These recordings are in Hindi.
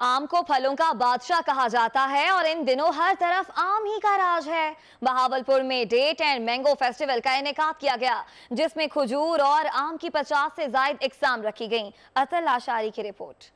आम को फलों का बादशाह कहा जाता है और इन दिनों हर तरफ आम ही का राज है बहावलपुर में डेट एंड मैंगो फेस्टिवल का इनका किया गया जिसमें खजूर और आम की पचास से जायद इकसाम रखी गई अतल आशारी की रिपोर्ट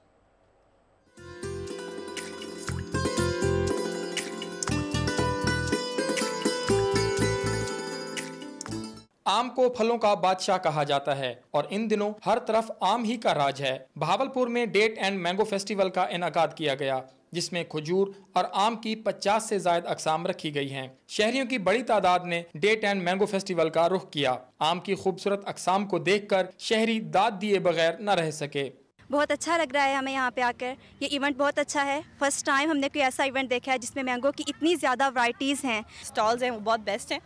आम को फलों का बादशाह कहा जाता है और इन दिनों हर तरफ आम ही का राज है भावलपुर में डेट एंड मैंगो फेस्टिवल का इनका किया गया जिसमें खजूर और आम की 50 से ज्यादा अकसाम रखी गई हैं। शहरियों की बड़ी तादाद ने डेट एंड मैंगो फेस्टिवल का रुख किया आम की खूबसूरत अकसाम को देखकर शहरी दाद दिए बगैर न रह सके बहुत अच्छा लग रहा है हमें यहाँ पे आकर ये इवेंट बहुत अच्छा है फर्स्ट टाइम हमने कोई ऐसा इवेंट देखा है जिसमें मैंगो की इतनी ज़्यादा वराइटीज़ हैं स्टॉल्स हैं वो बहुत बेस्ट हैं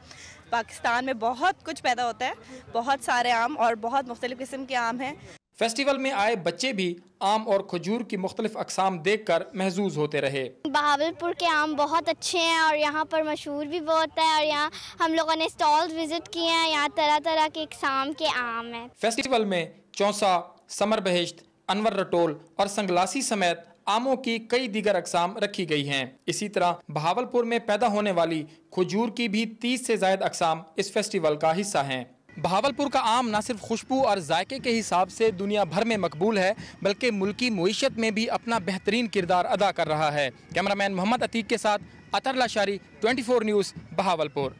पाकिस्तान में बहुत कुछ पैदा होता है बहुत सारे आम और बहुत मुख्तलिफ़ किस्म के आम हैं फेस्टिवल में आए बच्चे भी आम और खजूर की मुख्तलिफ अकसाम देख कर महजूज होते रहे बहावलपुर के आम बहुत अच्छे हैं और यहाँ पर मशहूर भी बहुत है और यहाँ हम लोगों ने स्टॉल विजिट किए हैं यहाँ तरह तरह के अकसाम के आम हैं फेस्टिवल में चौसा समर बहिश्त अनवर रटोल और संगलासी समेत आमों की कई दीगर अकसाम रखी गई हैं इसी तरह बहावलपुर में पैदा होने वाली खजूर की भी 30 से जायद अकसाम इस फेस्टिवल का हिस्सा हैं भावलपुर का आम न सिर्फ खुशबू और जायके के हिसाब से दुनिया भर में मकबूल है बल्कि मुल्की मीशत में भी अपना बेहतरीन किरदार अदा कर रहा है कैमरामैन मोहम्मद अतीक के साथ अतरला शारी ट्वेंटी न्यूज़ बहावलपुर